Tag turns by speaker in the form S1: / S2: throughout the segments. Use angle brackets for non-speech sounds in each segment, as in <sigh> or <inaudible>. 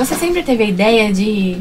S1: Você sempre teve a ideia de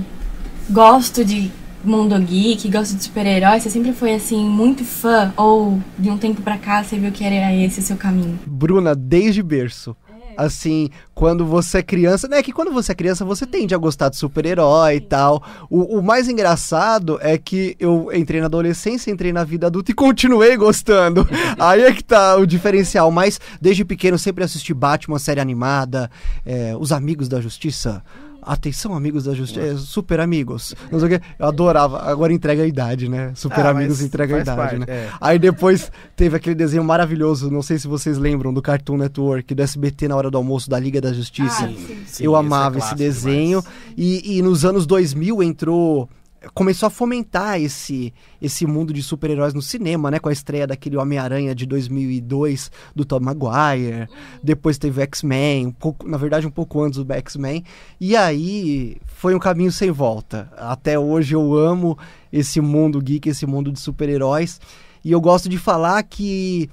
S1: gosto de mundo geek, gosto de super-herói? Você sempre foi assim muito fã ou de um tempo para cá você viu que era esse o seu caminho? Bruna, desde berço é. assim, quando você é criança, né? Que quando você é criança, você tende a gostar de super-herói e tal. O, o, mais engraçado é que eu entrei na adolescência, entrei na vida adulta e continuei gostando. <laughs> Aí é que tá o diferencial. Mas desde pequeno sempre assisti Batman, série animada, é, Os Amigos da Justiça. Atenção, amigos da justiça. É, super amigos. Não sei o que. Eu adorava. Agora entrega a idade, né? Super ah, amigos entrega a idade, parte, né? É. Aí depois teve aquele desenho maravilhoso, não sei se vocês lembram, do Cartoon Network, do SBT na hora do almoço, da Liga da Justiça. Ah, sim, sim. Eu sim, é amava esse, esse desenho. Mas... E, e nos anos 2000 entrou começou a fomentar esse, esse mundo de super-heróis no cinema, né? Com a estreia daquele Homem-Aranha de 2002 do Tom Maguire. Depois teve X-Men, um pouco, na verdade um pouco antes do X-Men. E aí foi um caminho sem volta. Até hoje eu amo esse mundo geek, esse mundo de super-heróis. E eu gosto de falar que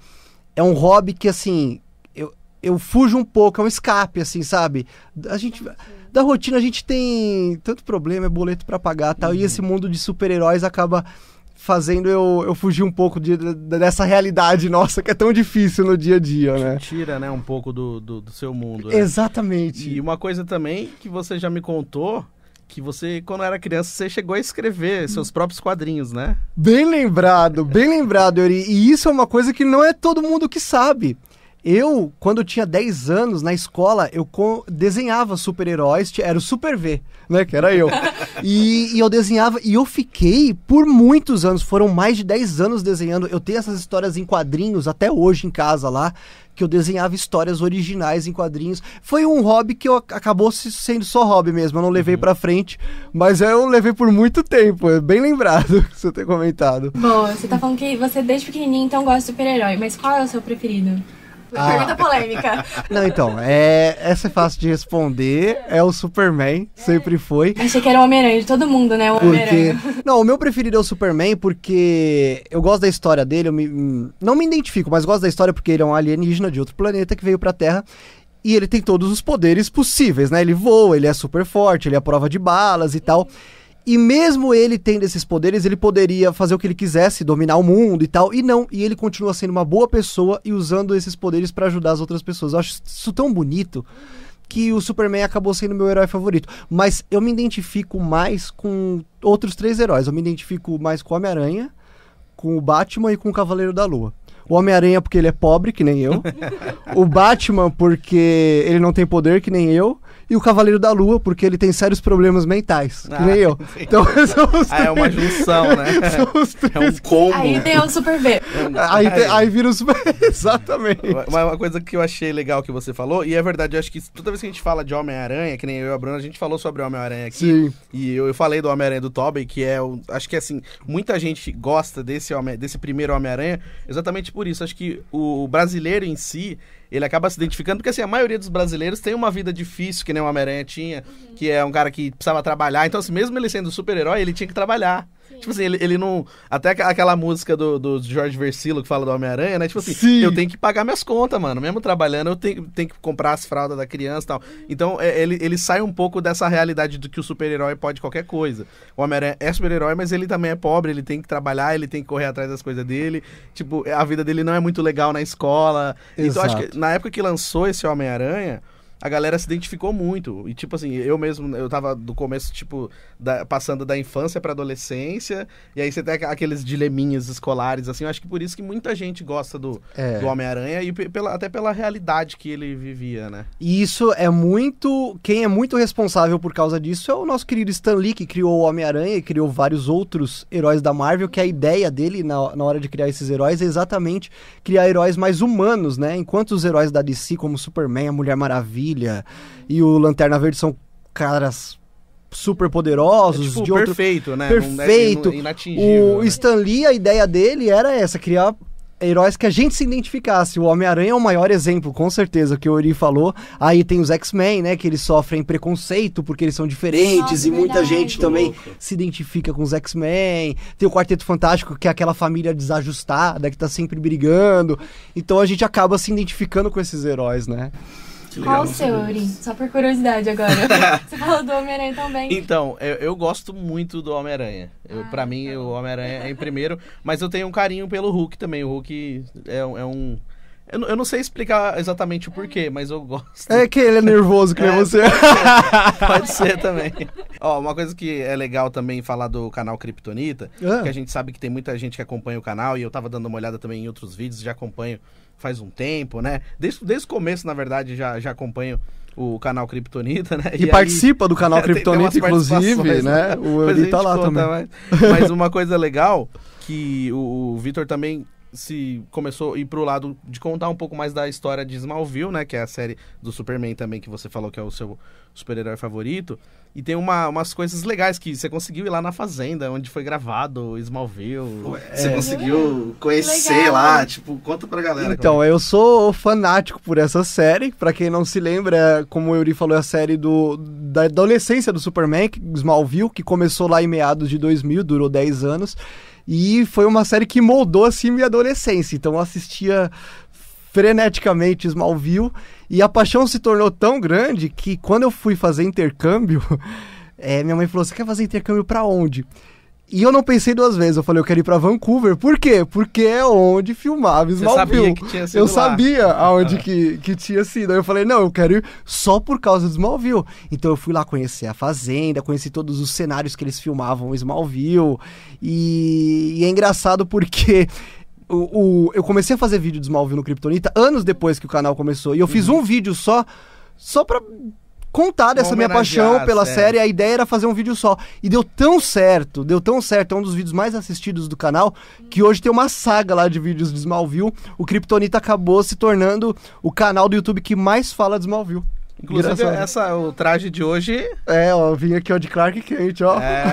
S1: é um hobby que, assim, eu, eu fujo um pouco, é um escape, assim, sabe? A gente... Sim da rotina a gente tem tanto problema, é boleto para pagar tal, uhum. e esse mundo de super-heróis acaba fazendo eu, eu fugir um pouco de, de, dessa realidade nossa que é tão difícil no dia a dia, né?
S2: Tira, né, um pouco do, do, do seu mundo. Né?
S1: Exatamente. E
S2: uma coisa também que você já me contou, que você, quando era criança, você chegou a escrever seus próprios quadrinhos, né?
S1: Bem lembrado, bem lembrado, Yuri. E isso é uma coisa que não é todo mundo que sabe. Eu, quando eu tinha 10 anos, na escola, eu desenhava super-heróis, era o Super V, né? Que era eu. <laughs> E, e, eu desenhava, e eu fiquei por muitos anos, foram mais de 10 anos desenhando. Eu tenho essas histórias em quadrinhos até hoje em casa lá, que eu desenhava histórias originais em quadrinhos. Foi um hobby que eu, acabou sendo só hobby mesmo, eu não levei uhum. pra frente, mas eu levei por muito tempo, é bem lembrado que <laughs> você ter comentado. Bom, você tá falando que você desde pequenininho então gosta de super-herói, mas qual é o seu preferido? Ah. Pergunta polêmica. Não, então, é, essa é fácil de responder. É o Superman, é. sempre foi. Achei que era o Homem-Aranha de todo mundo, né? O Homem-Aranha. Porque... Não, o meu preferido é o Superman porque eu gosto da história dele. Eu me... Hum, não me identifico, mas gosto da história porque ele é um alienígena de outro planeta que veio pra Terra e ele tem todos os poderes possíveis, né? Ele voa, ele é super forte, ele é prova de balas e tal. E mesmo ele tendo esses poderes, ele poderia fazer o que ele quisesse, dominar o mundo e tal. E não, e ele continua sendo uma boa pessoa e usando esses poderes para ajudar as outras pessoas. Eu acho isso tão bonito que o Superman acabou sendo meu herói favorito. Mas eu me identifico mais com outros três heróis. Eu me identifico mais com o Homem-Aranha, com o Batman e com o Cavaleiro da Lua. O Homem-Aranha porque ele é pobre, que nem eu. <laughs> o Batman porque ele não tem poder, que nem eu e o Cavaleiro da Lua, porque ele tem sérios problemas mentais, ah, que nem ah, eu. Sim. Então <laughs> são os ah, é uma junção, né? <laughs> são os
S2: três. É um combo. Aí tem o
S1: Super B. aí, é. tem,
S2: aí vira o Super <laughs> Exatamente. Uma, uma coisa que eu achei legal que você falou, e é verdade, eu acho que toda vez que a gente fala de Homem-Aranha, que nem eu e a Bruna, a gente falou sobre Homem-Aranha aqui. Sim. E eu, eu falei do Homem-Aranha do Tobey, que é o. Acho que assim, muita gente gosta desse, homem, desse primeiro Homem-Aranha exatamente por isso. Acho que o brasileiro em si, ele acaba se identificando, porque assim, a maioria dos brasileiros tem uma vida difícil, que nem o Homem-Aranha tinha, uhum. que é um cara que precisava trabalhar. Então, assim, mesmo ele sendo super-herói, ele tinha que trabalhar. Tipo assim, ele, ele não. Até aquela música do, do Jorge Versilo que fala do Homem-Aranha, né? Tipo assim, Sim. eu tenho que pagar minhas contas, mano. Mesmo trabalhando, eu tenho, tenho que comprar as fraldas da criança e tal. Então, é, ele, ele sai um pouco dessa realidade do que o super-herói pode qualquer coisa. O Homem-Aranha é super-herói, mas ele também é pobre, ele tem que trabalhar, ele tem que correr atrás das coisas dele. Tipo, a vida dele não é muito legal na escola. Exato. Então, acho que na época que lançou esse Homem-Aranha a galera se identificou muito. E, tipo assim, eu mesmo, eu tava do começo, tipo, da, passando da infância pra adolescência, e aí você tem aqueles dileminhas escolares, assim. Eu acho que por isso que muita gente gosta do, é. do Homem-Aranha, e pela, até pela realidade que ele vivia, né?
S1: E isso é muito. Quem é muito responsável por causa disso é o nosso querido Stan Lee, que criou o Homem-Aranha e criou vários outros heróis da Marvel, que a ideia dele na, na hora de criar esses heróis é exatamente criar heróis mais humanos, né? Enquanto os heróis da DC, como Superman, a Mulher Maravilha, e o Lanterna Verde são caras super poderosos. É, tipo, de outro... perfeito, né? É perfeito. É o né? Stan Lee, a ideia dele era essa, criar heróis que a gente se identificasse. O Homem-Aranha é o maior exemplo, com certeza, que o Ori falou. Aí tem os X-Men, né, que eles sofrem preconceito porque eles são diferentes Nossa, e muita verdade. gente também se identifica com os X-Men. Tem o Quarteto Fantástico, que é aquela família desajustada que tá sempre brigando. Então a gente acaba se identificando com esses heróis, né?
S2: Qual o seu, Eurim?
S1: Só por curiosidade agora. <laughs> Você falou do Homem-Aranha também. Então,
S2: eu, eu, gosto muito do Homem-Aranha. Pra para ah, mim, tá o Homem-Aranha é em <laughs> primeiro, mas eu tenho um carinho pelo Hulk também. O Hulk é, é um. Eu, eu, não sei explicar exatamente o porquê, uhum. mas eu gosto. É que ele é nervoso, que é, você. Pode ser, <laughs> pode ser também. Ó, uma coisa que é legal também falar do canal Kryptonita, ah. que a gente sabe que tem muita gente que acompanha o canal, e eu tava dando uma olhada também em outros vídeos, já acompanho faz um tempo, né? Desde, desde o começo, na verdade, já, já acompanho o canal Kryptonita, né? E, e participa aí, do canal Kryptonita, <laughs> inclusive, né? né? O ele tá lá conta, também. Mas, mas, uma coisa legal que o, o Vitor também se começou a ir pro lado de contar um pouco mais da história de Smallville, né? Que é a série do Superman também, que você falou que é o seu super-herói favorito. E tem uma, umas coisas legais que você conseguiu ir lá na fazenda, onde foi gravado Smallville. É. você conseguiu conhecer legal. lá, tipo, conta pra galera. Então,
S1: é. eu sou fanático por essa série. Para quem não se lembra, como o Yuri falou, é a série do, da adolescência do Superman, Smallville, que começou lá em meados de 2000, durou 10 anos. E foi uma série que moldou assim minha adolescência. Então eu assistia freneticamente Smallville e a paixão se tornou tão grande que quando eu fui fazer intercâmbio, é, <laughs> minha mãe falou: "Você quer fazer intercâmbio para onde?" E eu não pensei duas vezes, eu falei, eu quero ir pra Vancouver. Por quê? Porque é onde filmava Smallville. eu lá. sabia aonde ah. que, que tinha sido. Aí eu falei, não, eu quero ir só por causa do Smallville. Então eu fui lá conhecer a fazenda, conheci todos os cenários que eles filmavam Smallville. E, e é engraçado porque o, o, eu comecei a fazer vídeo de Smallville no Kryptonita anos depois que o canal começou. E eu fiz uhum. um vídeo só, só pra contar essa minha paixão pela é. série. A ideia era fazer um vídeo só. E deu tão certo, deu tão certo. É um dos vídeos mais assistidos do canal, que hoje tem uma saga lá de vídeos de Smallville. O Kryptonita acabou se tornando o canal do YouTube que mais fala de Smallville. Inclusive, essa,
S2: o traje de hoje. É,
S1: ó, vim aqui ó, de Clark Kent, ó. É.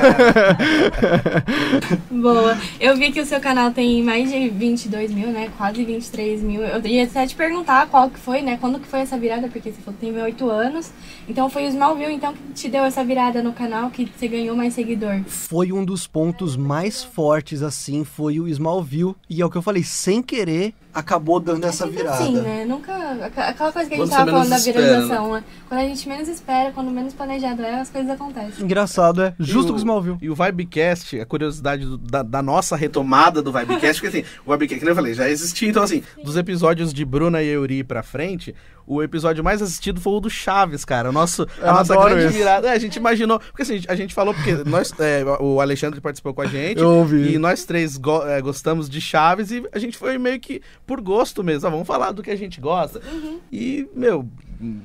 S2: <laughs> Boa. Eu
S1: vi que o seu canal tem mais de 22 mil, né? Quase 23 mil. Eu ia até te perguntar qual que foi, né? Quando que foi essa virada? Porque você falou que tem 8 anos. Então foi o Smallville, então, que te deu essa virada no canal, que você ganhou mais seguidor. Foi um dos pontos mais fortes, assim, foi o Smallville. E é o que eu falei, sem querer, acabou dando essa é virada. Sim, né? Nunca. Aquela coisa que a gente estava falando da né? viralização, né? Quando a gente menos espera, quando menos planejado é, as coisas acontecem.
S2: Engraçado, é. Justo o que o Smallville. E o Vibecast, a curiosidade do, da, da, nossa retomada do Vibecast, porque assim, o Vibecast, que eu falei, já existia. Então, assim, Sim. dos episódios de Bruna e Yuri pra frente, o episódio mais assistido foi o do Chaves, cara. O nosso, eu a nossa grande isso. virada. É, a gente imaginou. Porque assim, a gente falou, porque nós, é, o Alexandre participou com a gente. Eu ouvi. E nós três go é, gostamos de Chaves e a gente foi meio que por gosto mesmo. Ah, vamos falar do que a gente gosta. Uhum. E, meu,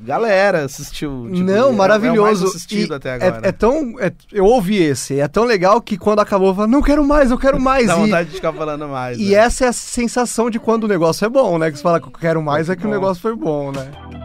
S2: galera assistiu. Tipo, não, é maravilhoso. É assistido até agora. É,
S1: é tão. É, eu ouvi esse, é tão legal que quando acabou, eu falo, não quero mais, eu quero mais. Dá e, vontade
S2: de ficar falando mais. E né?
S1: essa é a sensação de quando o negócio é bom, né? Que você fala que eu quero mais, é que bom. o negócio foi bom, né?